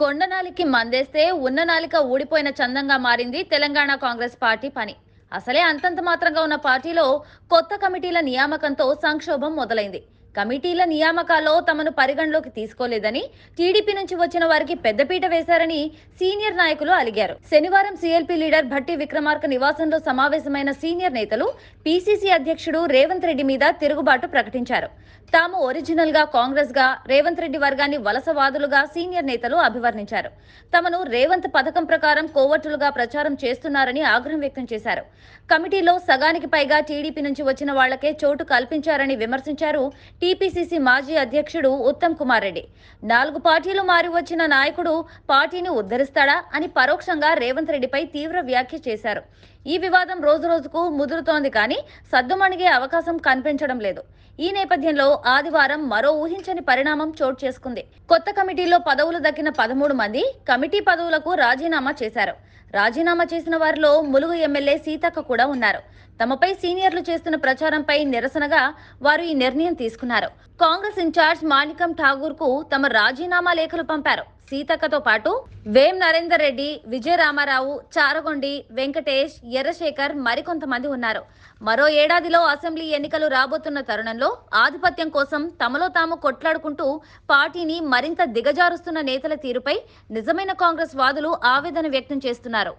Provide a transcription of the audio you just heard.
కొండనాలికి మందేస్తే ఉన్న నాలిక ఊడిపోయిన చందంగా మారింది తెలంగాణ కాంగ్రెస్ పార్టీ పని అసలే అంతంత మాత్రంగా ఉన్న పార్టీలో కొత్త కమిటీల నియామకంతో సంక్షోభం మొదలైంది కమిటీల నియామకాల్లో తమను పరిగణలోకి తీసుకోలేదని టీడీపీ నుంచి వచ్చిన వారికి పెద్దపీట వేశారని సీనియర్ నాయకులు అలిగారు శనివారం సీఎల్పీ లీడర్ భట్టి విక్రమార్క నివాసంలో సమావేశమైన సీనియర్ నేతలు పీసీసీ అధ్యక్షుడు రేవంత్ రెడ్డి మీద తిరుగుబాటు ప్రకటించారు తాము ఒరిజినల్ గా కాంగ్రెస్ గా రేవంత్ రెడ్డి వర్గాన్ని వలసవాదులుగా సీనియర్ నేతలు అభివర్ణించారు తమను రేవంత్ పథకం ప్రకారం కోవర్టులుగా ప్రచారం చేస్తున్నారని ఆగ్రహం వ్యక్తం చేశారు కమిటీలో సగానికి పైగా టీడీపీ నుంచి వచ్చిన వాళ్లకే చోటు కల్పించారని విమర్శించారు టీపీసీసీ మాజీ అధ్యక్షుడు ఉత్తమ్ కుమార్ రెడ్డి నాలుగు పార్టీలు మారి వచ్చిన నాయకుడు పార్టీని ఉద్ధరిస్తాడా అని పరోక్షంగా రేవంత్ రెడ్డిపై తీవ్ర వ్యాఖ్య చేశారు ఈ వివాదం రోజు రోజుకు ముదురుతోంది కానీ సద్దుమణిగే అవకాశం కనిపించడం లేదు ఈ నేపథ్యంలో ఆదివారం మరో ఊహించని పరిణామం చోటు చేసుకుంది కొత్త కమిటీలో పదవులు దక్కిన పదమూడు మంది కమిటీ పదవులకు రాజీనామా చేశారు రాజీనామా చేసిన వారిలో ములుగు ఎమ్మెల్యే సీతక్క కూడా ఉన్నారు తమపై సీనియర్లు చేస్తున్న ప్రచారంపై నిరసనగా వారు ఈ నిర్ణయం తీసుకున్నారు కాంగ్రెస్ ఇన్ఛార్జ్ మాణికం ఠాగూర్ కు తమ రాజీనామా లేఖలు పంపారు సీతక్కతో పాటు వేం నరేందర్ రెడ్డి విజయ రామారావు చారగొండి వెంకటేష్ ఎర్రశేఖర్ మరికొంతమంది ఉన్నారు మరో ఏడాదిలో అసెంబ్లీ ఎన్నికలు రాబోతున్న తరుణంలో ఆధిపత్యం కోసం తమలో తాము కొట్లాడుకుంటూ పార్టీని మరింత దిగజారుస్తున్న నేతల తీరుపై నిజమైన కాంగ్రెస్ వాదులు ఆవేదన వ్యక్తం చేస్తున్నారు